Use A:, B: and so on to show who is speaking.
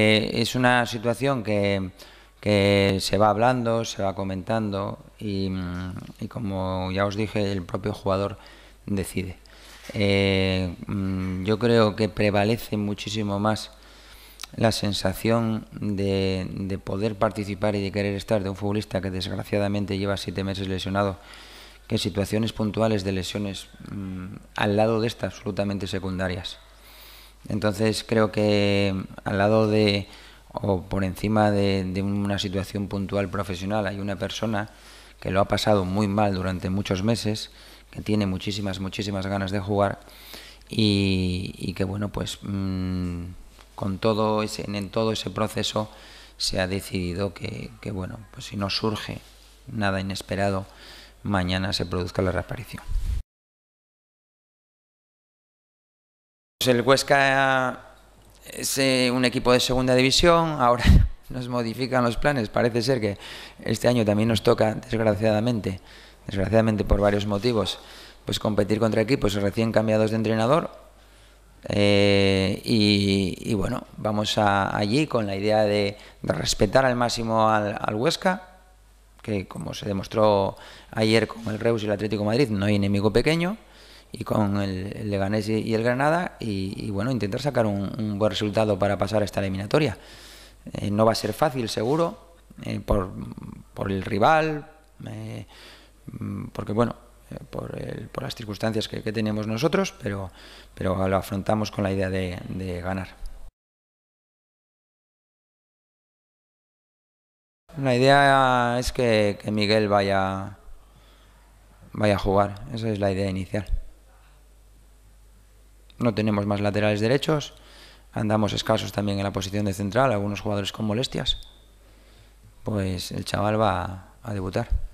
A: Eh, es una situación que, se va hablando, se va comentando mm, y, como ya os dije, el propio jugador decide. Eh, mm, yo creo que prevalece muchísimo más la sensación de, poder participar y de querer estar de un futbolista que desgraciadamente lleva siete meses lesionado, que situaciones puntuales de lesiones mm, al lado de estas absolutamente secundarias. Entonces creo que mm, al lado de o por encima de, una situación puntual profesional hay una persona que lo ha pasado muy mal durante muchos meses, que tiene muchísimas, muchísimas ganas de jugar y, que bueno, pues mm, con todo en todo ese proceso se ha decidido que, que bueno, pues si no surge nada inesperado, mañana se produzca la
B: reaparición. Pues el Huesca
A: es eh, un equipo de segunda división, ahora nos modifican los planes, parece ser que este año también nos toca, desgraciadamente, desgraciadamente por varios motivos, pues competir contra equipos recién cambiados de entrenador. Eh, y, bueno, vamos allí con la idea de, respetar al máximo al, Huesca, que como se demostró ayer con el Reus y el Atlético Madrid, no hay enemigo pequeño y con el Leganés y el Granada y, bueno, intentar sacar un, buen resultado para pasar a esta eliminatoria. Eh, no va a ser fácil, seguro, eh, por, el rival, eh, porque bueno, por, el, por, las circunstancias que, tenemos nosotros, pero, lo afrontamos con la idea
B: de, ganar.
A: La idea es que, que Miguel vaya, vaya a jugar, esa es la idea inicial no tenemos más laterales derechos, andamos escasos también en la posición de central, algunos jugadores con molestias, pues el chaval va a debutar.